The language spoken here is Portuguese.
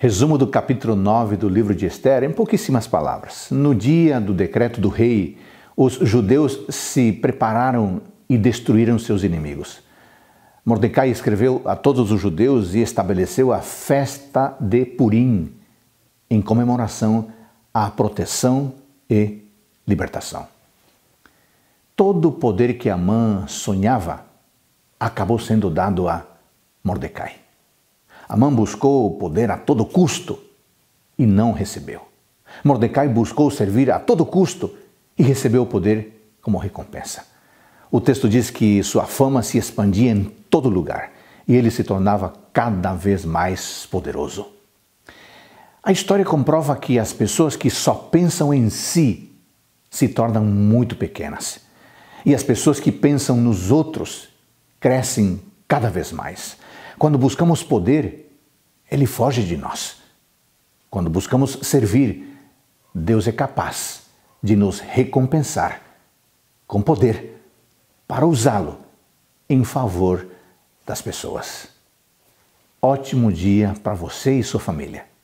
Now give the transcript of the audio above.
Resumo do capítulo 9 do livro de Esther, em pouquíssimas palavras. No dia do decreto do rei, os judeus se prepararam e destruíram seus inimigos. Mordecai escreveu a todos os judeus e estabeleceu a festa de Purim, em comemoração à proteção e libertação. Todo o poder que Amã sonhava acabou sendo dado a Mordecai. Amã buscou o poder a todo custo e não recebeu. Mordecai buscou servir a todo custo e recebeu o poder como recompensa. O texto diz que sua fama se expandia em todo lugar e ele se tornava cada vez mais poderoso. A história comprova que as pessoas que só pensam em si se tornam muito pequenas e as pessoas que pensam nos outros crescem cada vez mais. Quando buscamos poder, ele foge de nós. Quando buscamos servir, Deus é capaz de nos recompensar com poder para usá-lo em favor das pessoas. Ótimo dia para você e sua família.